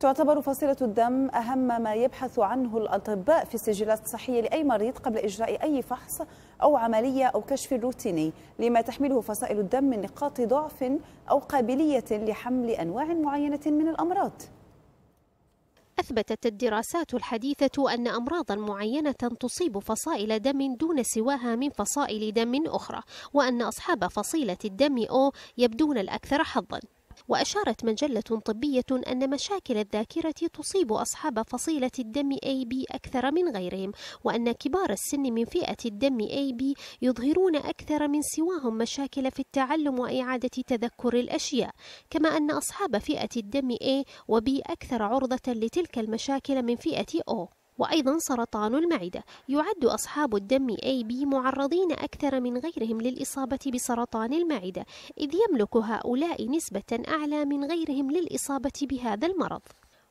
تعتبر فصيلة الدم أهم ما يبحث عنه الأطباء في السجلات الصحية لأي مريض قبل إجراء أي فحص أو عملية أو كشف روتيني لما تحمله فصائل الدم من نقاط ضعف أو قابلية لحمل أنواع معينة من الأمراض أثبتت الدراسات الحديثة أن أمراضا معينة تصيب فصائل دم دون سواها من فصائل دم أخرى وأن أصحاب فصيلة الدم أو يبدون الأكثر حظاً وأشارت مجلة طبية أن مشاكل الذاكرة تصيب أصحاب فصيلة الدم AB أكثر من غيرهم وأن كبار السن من فئة الدم AB يظهرون أكثر من سواهم مشاكل في التعلم وإعادة تذكر الأشياء كما أن أصحاب فئة الدم A وB أكثر عرضة لتلك المشاكل من فئة O وأيضا سرطان المعدة يعد أصحاب الدم AB معرضين أكثر من غيرهم للإصابة بسرطان المعدة إذ يملك هؤلاء نسبة أعلى من غيرهم للإصابة بهذا المرض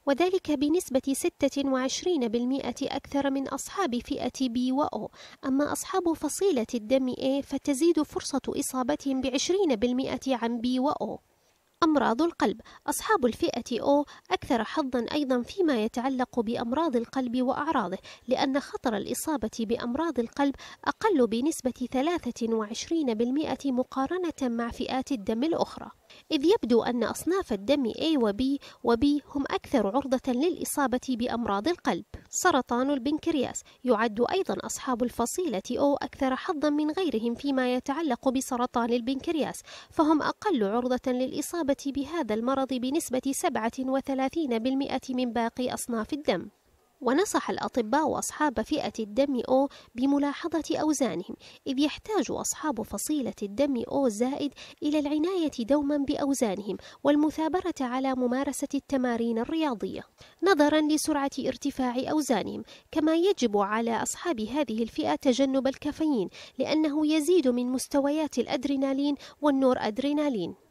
وذلك بنسبة 26% أكثر من أصحاب فئة B و O أما أصحاب فصيلة الدم A فتزيد فرصة إصابتهم ب 20% عن B و O أمراض القلب أصحاب الفئة أو أكثر حظا أيضا فيما يتعلق بأمراض القلب وأعراضه لأن خطر الإصابة بأمراض القلب أقل بنسبة 23% مقارنة مع فئات الدم الأخرى إذ يبدو أن أصناف الدم A و B و B هم أكثر عرضة للإصابة بأمراض القلب سرطان البنكرياس يعد أيضا أصحاب الفصيلة أو أكثر حظا من غيرهم فيما يتعلق بسرطان البنكرياس فهم أقل عرضة للإصابة الإصابة بهذا المرض بنسبة 37% من باقي أصناف الدم ونصح الأطباء وأصحاب فئة الدم O بملاحظة أوزانهم إذ يحتاج أصحاب فصيلة الدم O زائد إلى العناية دوما بأوزانهم والمثابرة على ممارسة التمارين الرياضية نظرا لسرعة ارتفاع أوزانهم كما يجب على أصحاب هذه الفئة تجنب الكافيين لأنه يزيد من مستويات الأدرينالين والنور أدرينالين